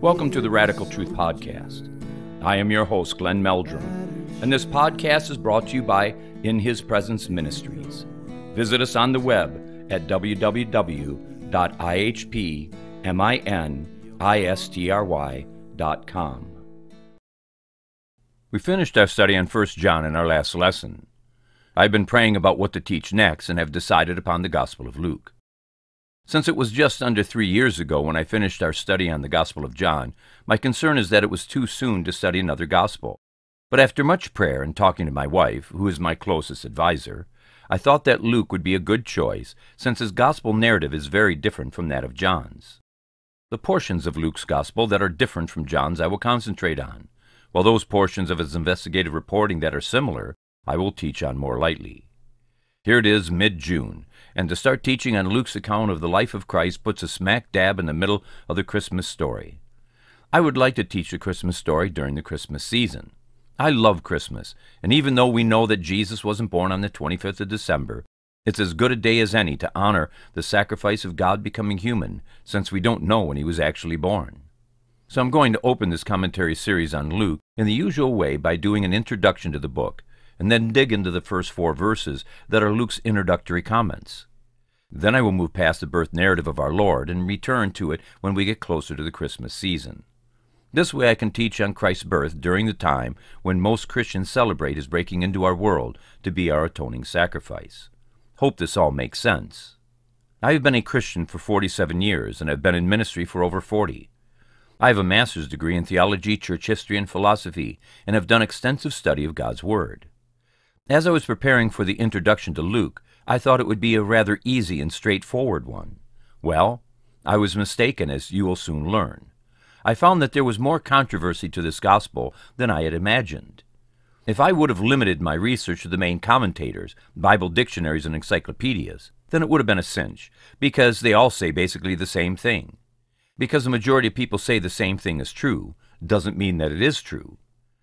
Welcome to the Radical Truth Podcast. I am your host, Glenn Meldrum, and this podcast is brought to you by In His Presence Ministries. Visit us on the web at www.ihpministry.com. We finished our study on 1 John in our last lesson. I've been praying about what to teach next and have decided upon the Gospel of Luke. Since it was just under three years ago when I finished our study on the Gospel of John, my concern is that it was too soon to study another Gospel. But after much prayer and talking to my wife, who is my closest adviser, I thought that Luke would be a good choice since his Gospel narrative is very different from that of John's. The portions of Luke's Gospel that are different from John's I will concentrate on, while those portions of his investigative reporting that are similar I will teach on more lightly. Here it is mid June, and to start teaching on Luke's account of the life of Christ puts a smack dab in the middle of the Christmas story. I would like to teach the Christmas story during the Christmas season. I love Christmas, and even though we know that Jesus wasn't born on the 25th of December, it's as good a day as any to honor the sacrifice of God becoming human, since we don't know when he was actually born. So I'm going to open this commentary series on Luke in the usual way by doing an introduction to the book, and then dig into the first four verses that are Luke's introductory comments. Then I will move past the birth narrative of our Lord and return to it when we get closer to the Christmas season. This way I can teach on Christ's birth during the time when most Christians celebrate his breaking into our world to be our atoning sacrifice. Hope this all makes sense. I have been a Christian for 47 years and have been in ministry for over 40. I have a master's degree in theology, church history, and philosophy, and have done extensive study of God's Word. As I was preparing for the introduction to Luke, I thought it would be a rather easy and straightforward one. Well, I was mistaken, as you will soon learn. I found that there was more controversy to this gospel than I had imagined. If I would have limited my research to the main commentators, Bible dictionaries, and encyclopedias, then it would have been a cinch, because they all say basically the same thing. Because the majority of people say the same thing is true, doesn't mean that it is true.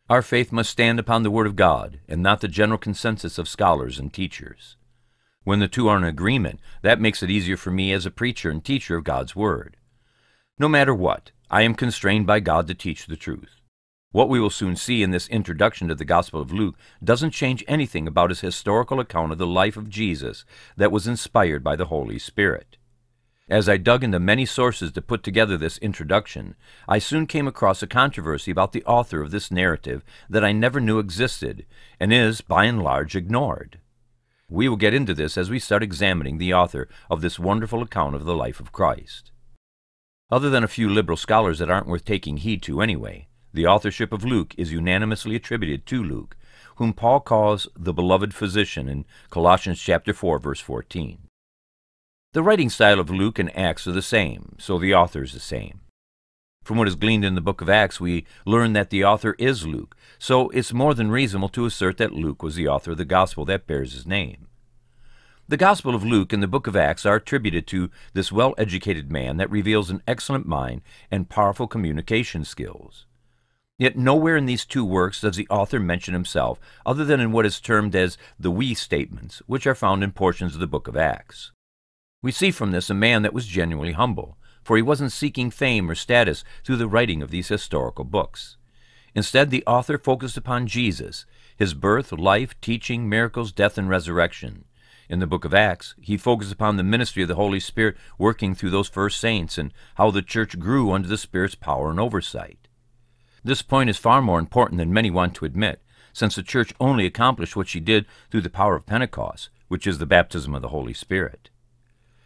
Our faith must stand upon the Word of God and not the general consensus of scholars and teachers. When the two are in agreement, that makes it easier for me as a preacher and teacher of God's Word. No matter what, I am constrained by God to teach the truth. What we will soon see in this introduction to the Gospel of Luke doesn't change anything about his historical account of the life of Jesus that was inspired by the Holy Spirit. As I dug into many sources to put together this introduction, I soon came across a controversy about the author of this narrative that I never knew existed and is, by and large, ignored. We will get into this as we start examining the author of this wonderful account of the life of Christ. Other than a few liberal scholars that aren't worth taking heed to anyway, the authorship of Luke is unanimously attributed to Luke, whom Paul calls the beloved physician in Colossians chapter 4 verse 14. The writing style of Luke and Acts are the same, so the author is the same. From what is gleaned in the book of Acts, we learn that the author is Luke, so it's more than reasonable to assert that Luke was the author of the gospel that bears his name. The Gospel of Luke and the book of Acts are attributed to this well educated man that reveals an excellent mind and powerful communication skills. Yet nowhere in these two works does the author mention himself, other than in what is termed as the we statements, which are found in portions of the book of Acts. We see from this a man that was genuinely humble, for he wasn't seeking fame or status through the writing of these historical books. Instead, the author focused upon Jesus, his birth, life, teaching, miracles, death, and resurrection. In the book of Acts, he focused upon the ministry of the Holy Spirit working through those first saints and how the church grew under the Spirit's power and oversight. This point is far more important than many want to admit, since the church only accomplished what she did through the power of Pentecost, which is the baptism of the Holy Spirit.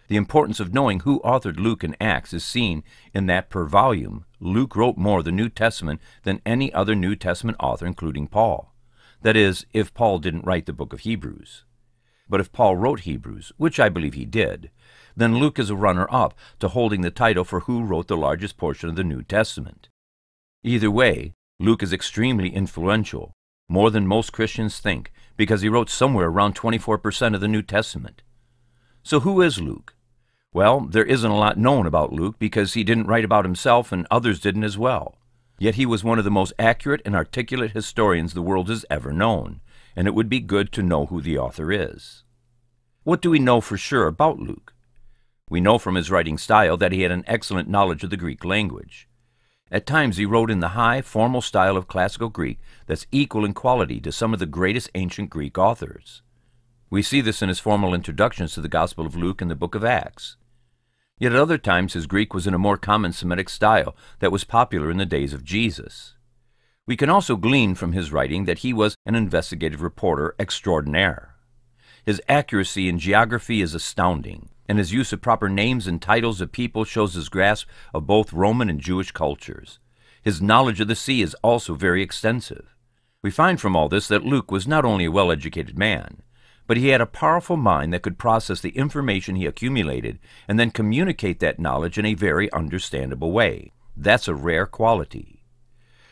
The importance of knowing who authored Luke and Acts is seen in that per volume, Luke wrote more of the New Testament than any other New Testament author, including Paul. That is, if Paul didn't write the book of Hebrews. But if Paul wrote Hebrews, which I believe he did, then Luke is a runner-up to holding the title for who wrote the largest portion of the New Testament. Either way, Luke is extremely influential, more than most Christians think, because he wrote somewhere around 24% of the New Testament. So who is Luke? Well, there isn't a lot known about Luke because he didn't write about himself and others didn't as well. Yet he was one of the most accurate and articulate historians the world has ever known, and it would be good to know who the author is. What do we know for sure about Luke? We know from his writing style that he had an excellent knowledge of the Greek language. At times he wrote in the high, formal style of classical Greek that's equal in quality to some of the greatest ancient Greek authors. We see this in his formal introductions to the Gospel of Luke and the book of Acts. Yet at other times his Greek was in a more common Semitic style that was popular in the days of Jesus. We can also glean from his writing that he was an investigative reporter extraordinaire. His accuracy in geography is astounding, and his use of proper names and titles of people shows his grasp of both Roman and Jewish cultures. His knowledge of the sea is also very extensive. We find from all this that Luke was not only a well-educated man, but he had a powerful mind that could process the information he accumulated and then communicate that knowledge in a very understandable way. That's a rare quality.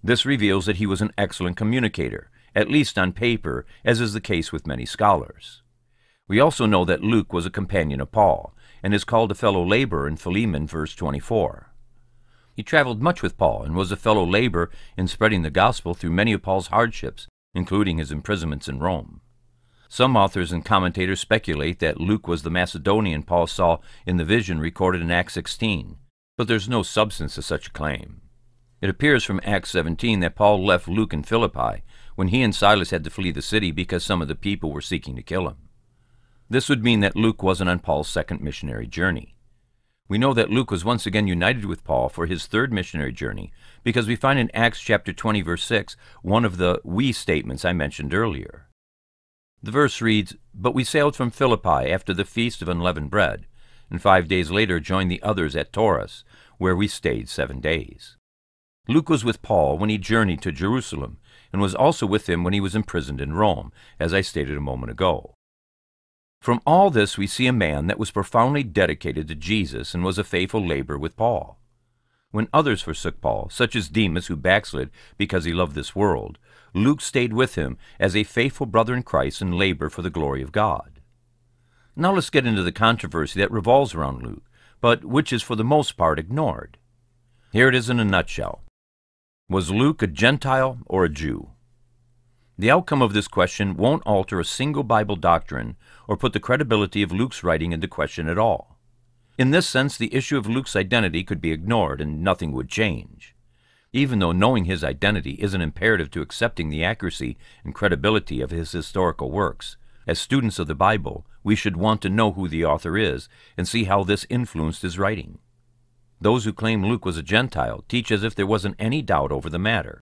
This reveals that he was an excellent communicator, at least on paper, as is the case with many scholars. We also know that Luke was a companion of Paul, and is called a fellow laborer in Philemon verse 24. He traveled much with Paul and was a fellow laborer in spreading the gospel through many of Paul's hardships, including his imprisonments in Rome. Some authors and commentators speculate that Luke was the Macedonian Paul saw in the vision recorded in Acts 16, but there's no substance to such a claim. It appears from Acts 17 that Paul left Luke in Philippi when he and Silas had to flee the city because some of the people were seeking to kill him. This would mean that Luke wasn't on Paul's second missionary journey. We know that Luke was once again united with Paul for his third missionary journey because we find in Acts chapter 20 verse 6 one of the we statements I mentioned earlier. The verse reads, But we sailed from Philippi after the feast of unleavened bread, and five days later joined the others at Taurus, where we stayed seven days. Luke was with Paul when he journeyed to Jerusalem, and was also with him when he was imprisoned in Rome, as I stated a moment ago. From all this we see a man that was profoundly dedicated to Jesus and was a faithful laborer with Paul when others forsook Paul, such as Demas, who backslid because he loved this world, Luke stayed with him as a faithful brother in Christ in labor for the glory of God. Now let's get into the controversy that revolves around Luke, but which is for the most part ignored. Here it is in a nutshell. Was Luke a Gentile or a Jew? The outcome of this question won't alter a single Bible doctrine or put the credibility of Luke's writing into question at all. In this sense, the issue of Luke's identity could be ignored and nothing would change. Even though knowing his identity is an imperative to accepting the accuracy and credibility of his historical works, as students of the Bible, we should want to know who the author is and see how this influenced his writing. Those who claim Luke was a Gentile teach as if there wasn't any doubt over the matter.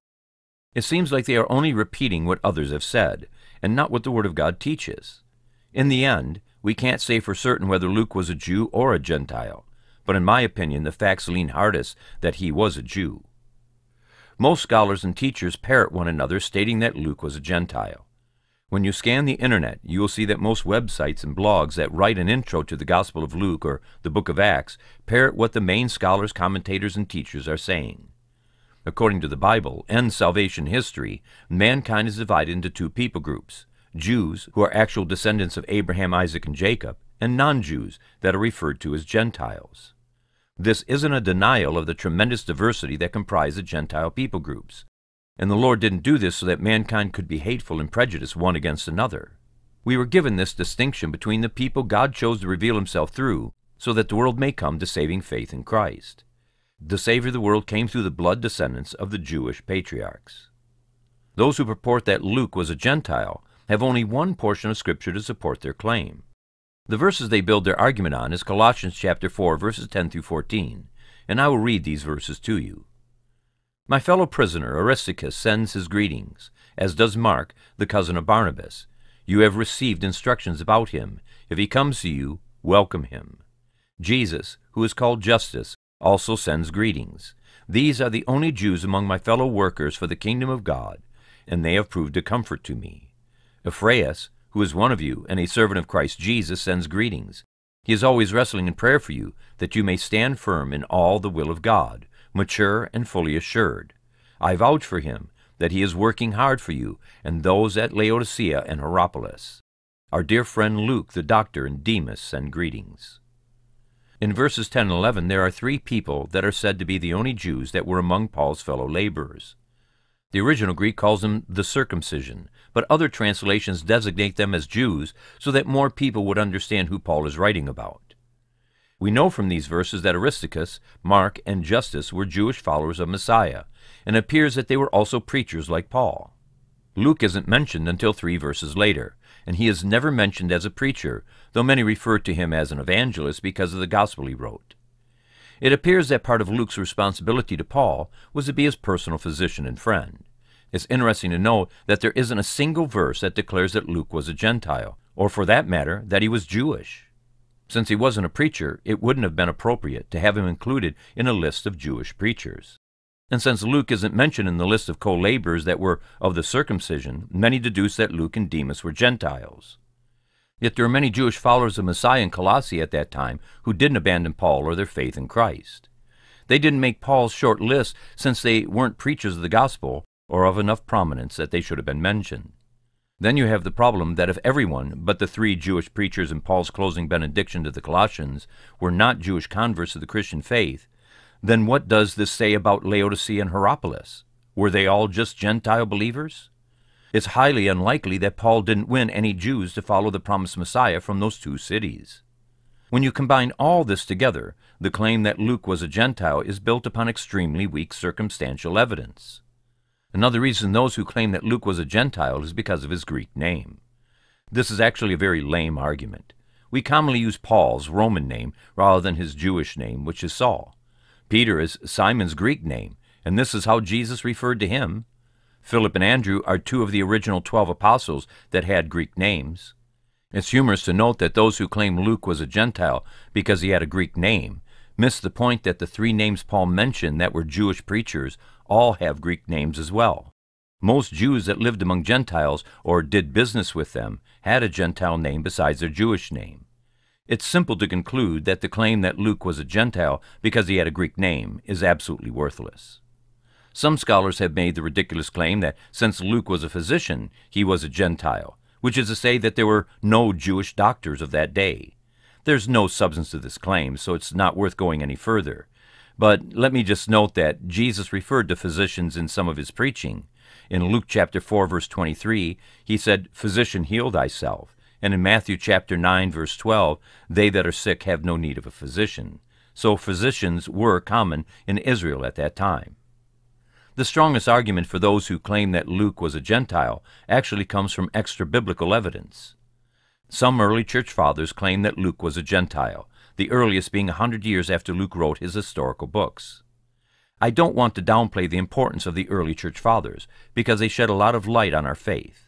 It seems like they are only repeating what others have said, and not what the Word of God teaches. In the end, we can't say for certain whether Luke was a Jew or a Gentile, but in my opinion the facts lean hardest that he was a Jew. Most scholars and teachers parrot one another stating that Luke was a Gentile. When you scan the internet, you will see that most websites and blogs that write an intro to the Gospel of Luke or the book of Acts parrot what the main scholars, commentators, and teachers are saying. According to the Bible and salvation history, mankind is divided into two people groups Jews, who are actual descendants of Abraham, Isaac, and Jacob, and non-Jews, that are referred to as Gentiles. This isn't a denial of the tremendous diversity that comprise the Gentile people groups. And the Lord didn't do this so that mankind could be hateful and prejudiced one against another. We were given this distinction between the people God chose to reveal himself through so that the world may come to saving faith in Christ. The Savior of the world came through the blood descendants of the Jewish patriarchs. Those who purport that Luke was a Gentile have only one portion of Scripture to support their claim. The verses they build their argument on is Colossians chapter 4 verses 10 through 14, and I will read these verses to you. My fellow prisoner Aristarchus sends his greetings, as does Mark, the cousin of Barnabas. You have received instructions about him. If he comes to you, welcome him. Jesus, who is called Justice, also sends greetings. These are the only Jews among my fellow workers for the kingdom of God, and they have proved a comfort to me. Ephraeus, who is one of you, and a servant of Christ Jesus, sends greetings. He is always wrestling in prayer for you, that you may stand firm in all the will of God, mature and fully assured. I vouch for him, that he is working hard for you, and those at Laodicea and Hierapolis. Our dear friend Luke, the doctor, and Demas send greetings. In verses 10 and 11, there are three people that are said to be the only Jews that were among Paul's fellow laborers. The original Greek calls them the circumcision, but other translations designate them as Jews so that more people would understand who Paul is writing about. We know from these verses that Aristarchus, Mark, and Justus were Jewish followers of Messiah, and appears that they were also preachers like Paul. Luke isn't mentioned until three verses later, and he is never mentioned as a preacher, though many refer to him as an evangelist because of the gospel he wrote. It appears that part of Luke's responsibility to Paul was to be his personal physician and friend. It's interesting to note that there isn't a single verse that declares that Luke was a Gentile, or for that matter, that he was Jewish. Since he wasn't a preacher, it wouldn't have been appropriate to have him included in a list of Jewish preachers. And since Luke isn't mentioned in the list of co laborers that were of the circumcision, many deduce that Luke and Demas were Gentiles. Yet there were many Jewish followers of Messiah in Colossae at that time who didn't abandon Paul or their faith in Christ. They didn't make Paul's short list since they weren't preachers of the gospel or of enough prominence that they should have been mentioned. Then you have the problem that if everyone but the three Jewish preachers in Paul's closing benediction to the Colossians were not Jewish converts of the Christian faith, then what does this say about Laodicea and Hierapolis? Were they all just Gentile believers? it's highly unlikely that Paul didn't win any Jews to follow the promised Messiah from those two cities. When you combine all this together, the claim that Luke was a Gentile is built upon extremely weak circumstantial evidence. Another reason those who claim that Luke was a Gentile is because of his Greek name. This is actually a very lame argument. We commonly use Paul's Roman name rather than his Jewish name, which is Saul. Peter is Simon's Greek name, and this is how Jesus referred to him Philip and Andrew are two of the original twelve apostles that had Greek names. It's humorous to note that those who claim Luke was a Gentile because he had a Greek name miss the point that the three names Paul mentioned that were Jewish preachers all have Greek names as well. Most Jews that lived among Gentiles or did business with them had a Gentile name besides their Jewish name. It's simple to conclude that the claim that Luke was a Gentile because he had a Greek name is absolutely worthless. Some scholars have made the ridiculous claim that since Luke was a physician, he was a Gentile, which is to say that there were no Jewish doctors of that day. There's no substance to this claim, so it's not worth going any further. But let me just note that Jesus referred to physicians in some of his preaching. In Luke chapter 4 verse 23, he said, "Physician, heal thyself." And in Matthew chapter 9 verse 12, "They that are sick have no need of a physician." So physicians were common in Israel at that time. The strongest argument for those who claim that Luke was a Gentile actually comes from extra biblical evidence. Some early church fathers claim that Luke was a Gentile, the earliest being a hundred years after Luke wrote his historical books. I don't want to downplay the importance of the early church fathers, because they shed a lot of light on our faith.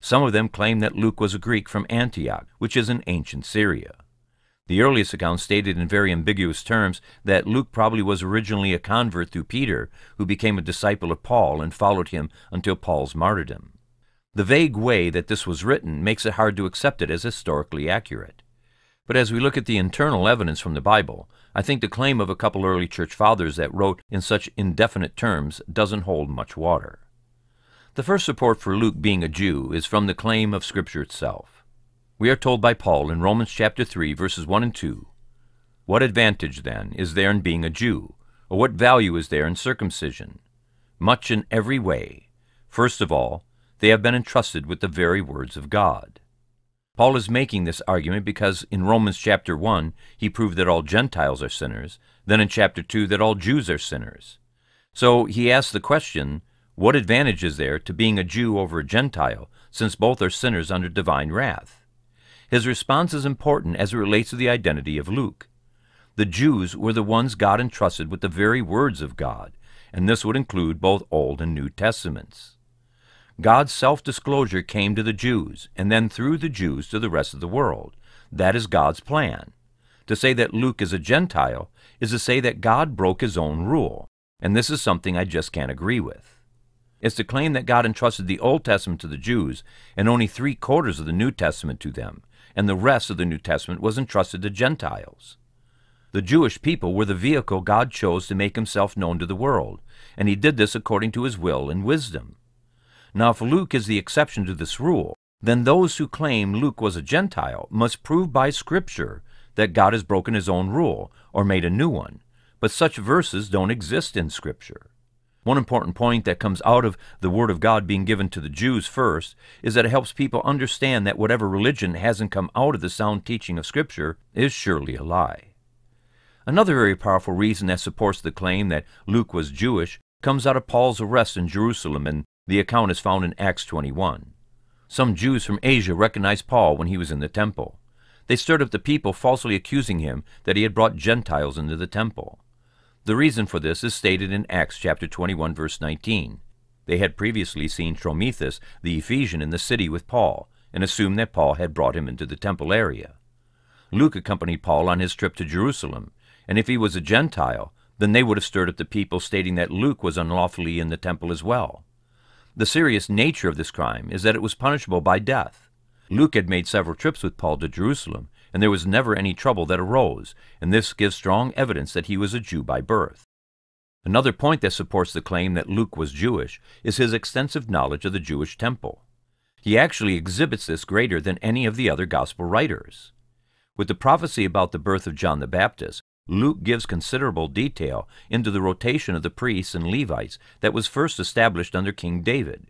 Some of them claim that Luke was a Greek from Antioch, which is in ancient Syria. The earliest account stated in very ambiguous terms that Luke probably was originally a convert through Peter, who became a disciple of Paul and followed him until Paul's martyrdom. The vague way that this was written makes it hard to accept it as historically accurate. But as we look at the internal evidence from the Bible, I think the claim of a couple early church fathers that wrote in such indefinite terms doesn't hold much water. The first support for Luke being a Jew is from the claim of Scripture itself. We are told by Paul in Romans chapter 3, verses 1 and 2, What advantage, then, is there in being a Jew? Or what value is there in circumcision? Much in every way. First of all, they have been entrusted with the very words of God. Paul is making this argument because in Romans chapter 1 he proved that all Gentiles are sinners, then in chapter 2 that all Jews are sinners. So he asks the question, what advantage is there to being a Jew over a Gentile, since both are sinners under divine wrath? His response is important as it relates to the identity of Luke. The Jews were the ones God entrusted with the very words of God, and this would include both Old and New Testaments. God's self-disclosure came to the Jews, and then through the Jews to the rest of the world. That is God's plan. To say that Luke is a Gentile is to say that God broke his own rule, and this is something I just can't agree with. It's to claim that God entrusted the Old Testament to the Jews and only three quarters of the New Testament to them, and the rest of the New Testament was entrusted to Gentiles. The Jewish people were the vehicle God chose to make himself known to the world, and he did this according to his will and wisdom. Now, if Luke is the exception to this rule, then those who claim Luke was a Gentile must prove by Scripture that God has broken his own rule or made a new one, but such verses don't exist in Scripture. One important point that comes out of the Word of God being given to the Jews first is that it helps people understand that whatever religion hasn't come out of the sound teaching of Scripture is surely a lie. Another very powerful reason that supports the claim that Luke was Jewish comes out of Paul's arrest in Jerusalem, and the account is found in Acts 21. Some Jews from Asia recognized Paul when he was in the temple. They stirred up the people, falsely accusing him that he had brought Gentiles into the temple. The reason for this is stated in Acts chapter 21 verse 19. They had previously seen Tromethus, the Ephesian, in the city with Paul, and assumed that Paul had brought him into the temple area. Luke accompanied Paul on his trip to Jerusalem, and if he was a Gentile, then they would have stirred up the people stating that Luke was unlawfully in the temple as well. The serious nature of this crime is that it was punishable by death. Luke had made several trips with Paul to Jerusalem, and there was never any trouble that arose, and this gives strong evidence that he was a Jew by birth. Another point that supports the claim that Luke was Jewish is his extensive knowledge of the Jewish temple. He actually exhibits this greater than any of the other Gospel writers. With the prophecy about the birth of John the Baptist, Luke gives considerable detail into the rotation of the priests and Levites that was first established under King David.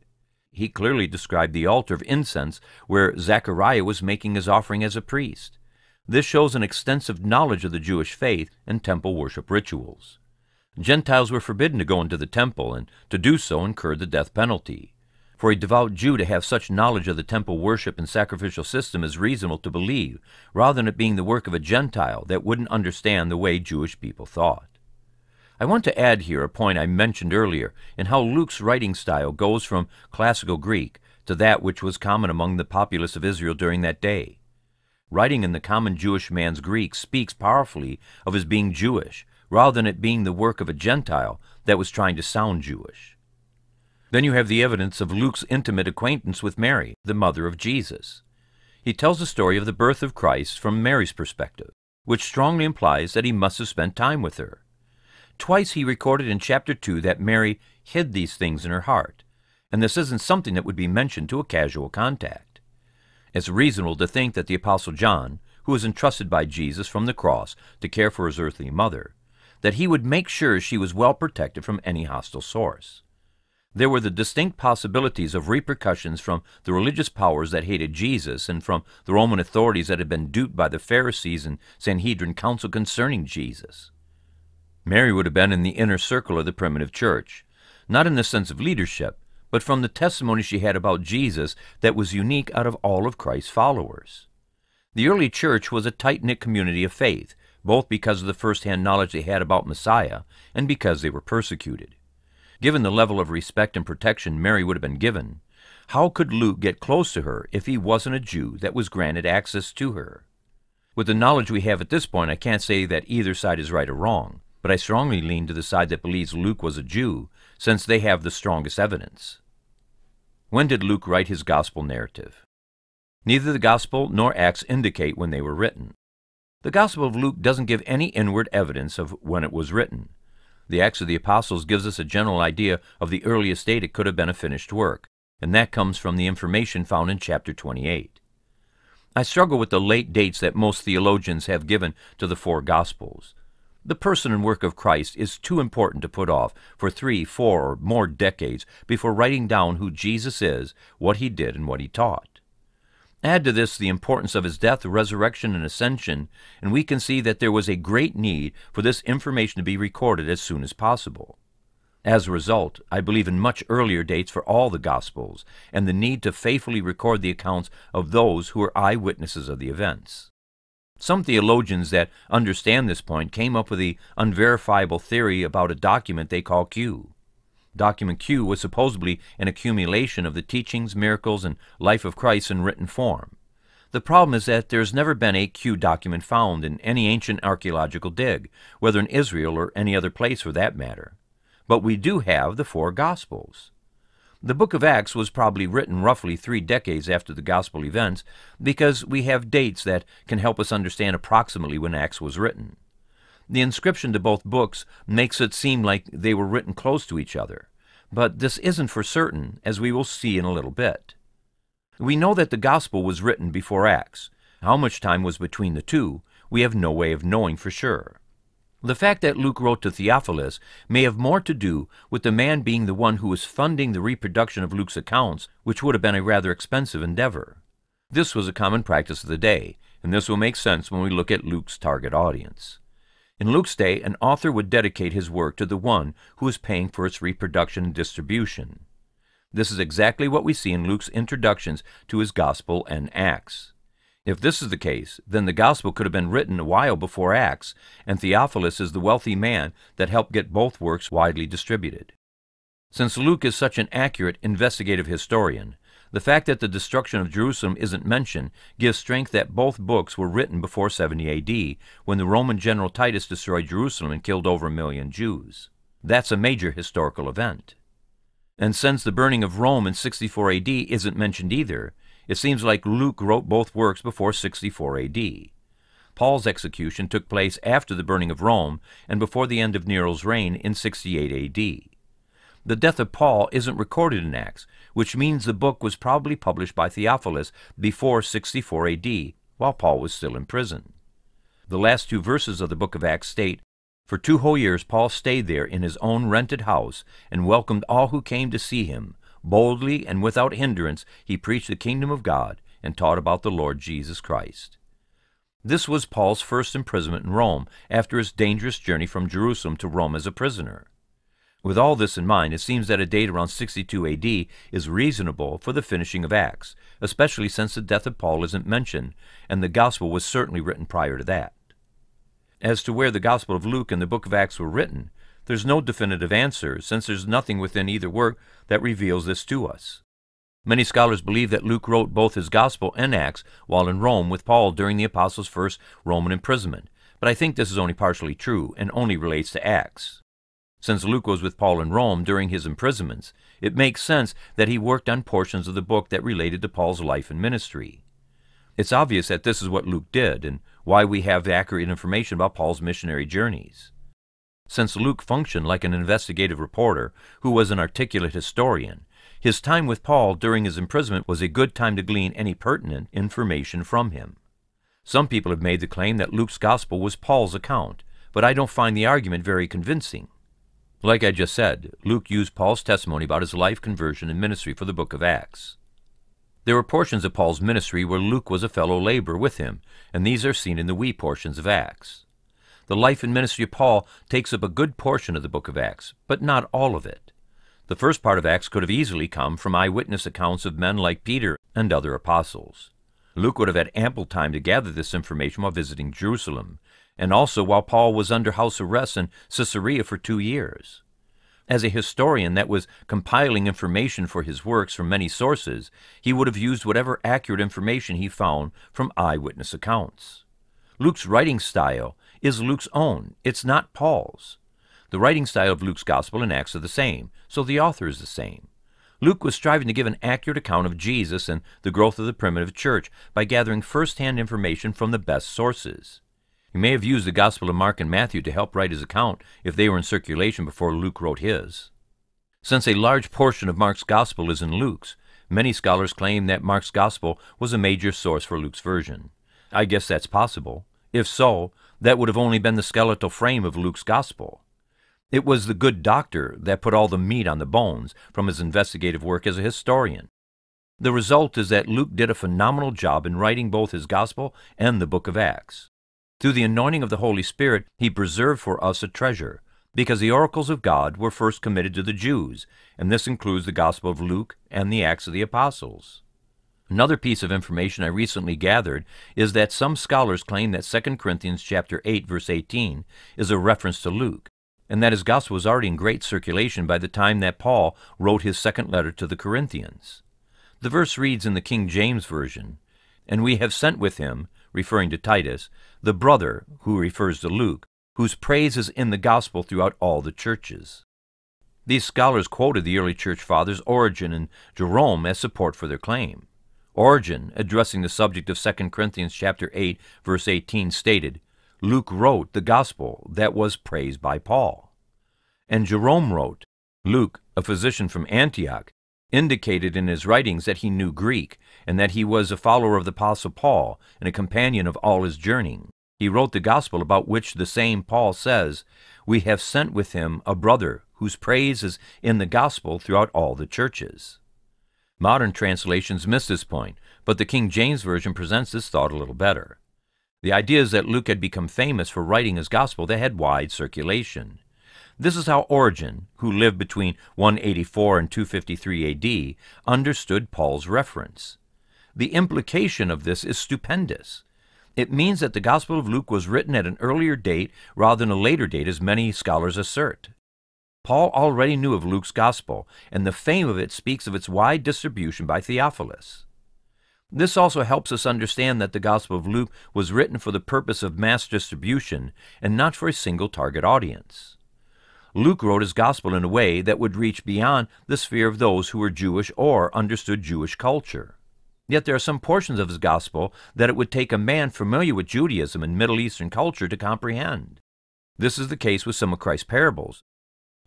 He clearly described the altar of incense where Zechariah was making his offering as a priest. This shows an extensive knowledge of the Jewish faith and temple worship rituals. Gentiles were forbidden to go into the temple, and to do so incurred the death penalty. For a devout Jew to have such knowledge of the temple worship and sacrificial system is reasonable to believe, rather than it being the work of a Gentile that wouldn't understand the way Jewish people thought. I want to add here a point I mentioned earlier in how Luke's writing style goes from classical Greek to that which was common among the populace of Israel during that day. Writing in the common Jewish man's Greek speaks powerfully of his being Jewish, rather than it being the work of a Gentile that was trying to sound Jewish. Then you have the evidence of Luke's intimate acquaintance with Mary, the mother of Jesus. He tells the story of the birth of Christ from Mary's perspective, which strongly implies that he must have spent time with her. Twice he recorded in chapter 2 that Mary hid these things in her heart, and this isn't something that would be mentioned to a casual contact. It's reasonable to think that the Apostle John, who was entrusted by Jesus from the cross to care for his earthly mother, that he would make sure she was well protected from any hostile source. There were the distinct possibilities of repercussions from the religious powers that hated Jesus and from the Roman authorities that had been duped by the Pharisees and Sanhedrin council concerning Jesus. Mary would have been in the inner circle of the primitive church, not in the sense of leadership, but from the testimony she had about Jesus that was unique out of all of Christ's followers. The early church was a tight-knit community of faith, both because of the first-hand knowledge they had about Messiah and because they were persecuted. Given the level of respect and protection Mary would have been given, how could Luke get close to her if he wasn't a Jew that was granted access to her? With the knowledge we have at this point, I can't say that either side is right or wrong, but I strongly lean to the side that believes Luke was a Jew since they have the strongest evidence. When did Luke write his gospel narrative? Neither the gospel nor Acts indicate when they were written. The Gospel of Luke doesn't give any inward evidence of when it was written. The Acts of the Apostles gives us a general idea of the earliest date it could have been a finished work, and that comes from the information found in chapter 28. I struggle with the late dates that most theologians have given to the four Gospels. The person and work of Christ is too important to put off for three, four, or more decades before writing down who Jesus is, what he did, and what he taught. Add to this the importance of his death, resurrection, and ascension, and we can see that there was a great need for this information to be recorded as soon as possible. As a result, I believe in much earlier dates for all the Gospels and the need to faithfully record the accounts of those who were eyewitnesses of the events. Some theologians that understand this point came up with the unverifiable theory about a document they call Q. Document Q was supposedly an accumulation of the teachings, miracles, and life of Christ in written form. The problem is that there has never been a Q document found in any ancient archaeological dig, whether in Israel or any other place for that matter. But we do have the four Gospels. The book of Acts was probably written roughly three decades after the gospel events because we have dates that can help us understand approximately when Acts was written. The inscription to both books makes it seem like they were written close to each other, but this isn't for certain, as we will see in a little bit. We know that the gospel was written before Acts. How much time was between the two, we have no way of knowing for sure. The fact that Luke wrote to Theophilus may have more to do with the man being the one who was funding the reproduction of Luke's accounts, which would have been a rather expensive endeavor. This was a common practice of the day, and this will make sense when we look at Luke's target audience. In Luke's day, an author would dedicate his work to the one who was paying for its reproduction and distribution. This is exactly what we see in Luke's introductions to his Gospel and Acts. If this is the case, then the gospel could have been written a while before Acts, and Theophilus is the wealthy man that helped get both works widely distributed. Since Luke is such an accurate investigative historian, the fact that the destruction of Jerusalem isn't mentioned gives strength that both books were written before 70 AD, when the Roman general Titus destroyed Jerusalem and killed over a million Jews. That's a major historical event. And since the burning of Rome in 64 AD isn't mentioned either, it seems like Luke wrote both works before 64 AD. Paul's execution took place after the burning of Rome and before the end of Nero's reign in 68 AD. The death of Paul isn't recorded in Acts, which means the book was probably published by Theophilus before 64 AD, while Paul was still in prison. The last two verses of the book of Acts state, For two whole years Paul stayed there in his own rented house and welcomed all who came to see him, Boldly and without hindrance he preached the kingdom of God and taught about the Lord Jesus Christ. This was Paul's first imprisonment in Rome after his dangerous journey from Jerusalem to Rome as a prisoner. With all this in mind, it seems that a date around 62 AD is reasonable for the finishing of Acts, especially since the death of Paul isn't mentioned, and the Gospel was certainly written prior to that. As to where the Gospel of Luke and the book of Acts were written, there's no definitive answer, since there's nothing within either work that reveals this to us. Many scholars believe that Luke wrote both his Gospel and Acts while in Rome with Paul during the Apostles' first Roman imprisonment, but I think this is only partially true and only relates to Acts. Since Luke was with Paul in Rome during his imprisonments, it makes sense that he worked on portions of the book that related to Paul's life and ministry. It's obvious that this is what Luke did and why we have accurate information about Paul's missionary journeys. Since Luke functioned like an investigative reporter who was an articulate historian, his time with Paul during his imprisonment was a good time to glean any pertinent information from him. Some people have made the claim that Luke's gospel was Paul's account, but I don't find the argument very convincing. Like I just said, Luke used Paul's testimony about his life, conversion, and ministry for the book of Acts. There were portions of Paul's ministry where Luke was a fellow laborer with him, and these are seen in the we portions of Acts. The life and ministry of Paul takes up a good portion of the book of Acts, but not all of it. The first part of Acts could have easily come from eyewitness accounts of men like Peter and other apostles. Luke would have had ample time to gather this information while visiting Jerusalem, and also while Paul was under house arrest in Caesarea for two years. As a historian that was compiling information for his works from many sources, he would have used whatever accurate information he found from eyewitness accounts. Luke's writing style is Luke's own, it's not Paul's. The writing style of Luke's Gospel and Acts are the same, so the author is the same. Luke was striving to give an accurate account of Jesus and the growth of the primitive church by gathering first-hand information from the best sources. He may have used the Gospel of Mark and Matthew to help write his account if they were in circulation before Luke wrote his. Since a large portion of Mark's Gospel is in Luke's, many scholars claim that Mark's Gospel was a major source for Luke's version. I guess that's possible. If so, that would have only been the skeletal frame of Luke's gospel. It was the good doctor that put all the meat on the bones from his investigative work as a historian. The result is that Luke did a phenomenal job in writing both his gospel and the book of Acts. Through the anointing of the Holy Spirit, he preserved for us a treasure, because the oracles of God were first committed to the Jews, and this includes the gospel of Luke and the Acts of the Apostles. Another piece of information I recently gathered is that some scholars claim that 2 Corinthians chapter 8 verse 18 is a reference to Luke, and that his gospel was already in great circulation by the time that Paul wrote his second letter to the Corinthians. The verse reads in the King James Version, And we have sent with him, referring to Titus, the brother, who refers to Luke, whose praise is in the gospel throughout all the churches. These scholars quoted the early church fathers Origen and Jerome as support for their claim. Origen, addressing the subject of 2 Corinthians chapter 8, verse 18, stated, Luke wrote the gospel that was praised by Paul. And Jerome wrote, Luke, a physician from Antioch, indicated in his writings that he knew Greek and that he was a follower of the Apostle Paul and a companion of all his journeying. He wrote the gospel about which the same Paul says, We have sent with him a brother whose praise is in the gospel throughout all the churches. Modern translations miss this point, but the King James Version presents this thought a little better. The idea is that Luke had become famous for writing his gospel that had wide circulation. This is how Origen, who lived between 184 and 253 AD, understood Paul's reference. The implication of this is stupendous. It means that the Gospel of Luke was written at an earlier date rather than a later date, as many scholars assert. Paul already knew of Luke's gospel, and the fame of it speaks of its wide distribution by Theophilus. This also helps us understand that the Gospel of Luke was written for the purpose of mass distribution and not for a single target audience. Luke wrote his Gospel in a way that would reach beyond the sphere of those who were Jewish or understood Jewish culture. Yet there are some portions of his Gospel that it would take a man familiar with Judaism and Middle Eastern culture to comprehend. This is the case with some of Christ's parables,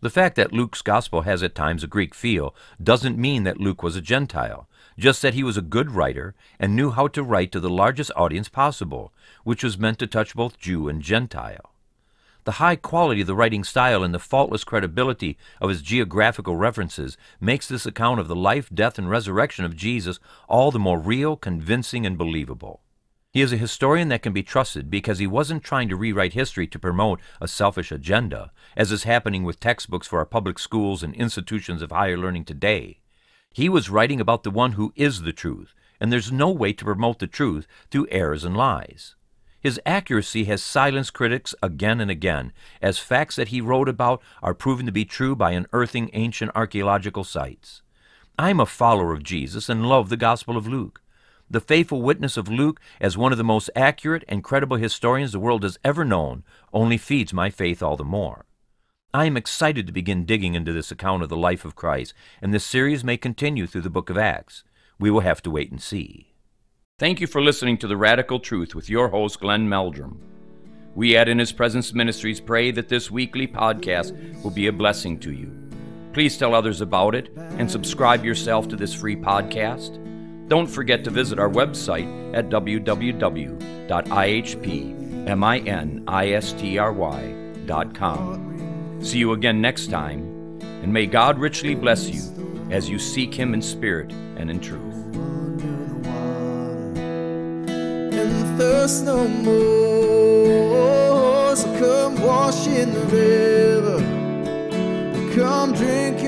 the fact that Luke's gospel has at times a Greek feel doesn't mean that Luke was a Gentile, just that he was a good writer and knew how to write to the largest audience possible, which was meant to touch both Jew and Gentile. The high quality of the writing style and the faultless credibility of his geographical references makes this account of the life, death, and resurrection of Jesus all the more real, convincing, and believable. He is a historian that can be trusted because he wasn't trying to rewrite history to promote a selfish agenda, as is happening with textbooks for our public schools and institutions of higher learning today. He was writing about the one who is the truth, and there's no way to promote the truth through errors and lies. His accuracy has silenced critics again and again, as facts that he wrote about are proven to be true by unearthing ancient archaeological sites. I'm a follower of Jesus and love the Gospel of Luke the faithful witness of Luke as one of the most accurate and credible historians the world has ever known only feeds my faith all the more. I am excited to begin digging into this account of the life of Christ, and this series may continue through the book of Acts. We will have to wait and see. Thank you for listening to The Radical Truth with your host, Glenn Meldrum. We at In His Presence Ministries pray that this weekly podcast will be a blessing to you. Please tell others about it and subscribe yourself to this free podcast. Don't forget to visit our website at www.ihpministry.com. See you again next time, and may God richly bless you as you seek Him in spirit and in truth. thirst no more. So come wash in the river. Come drink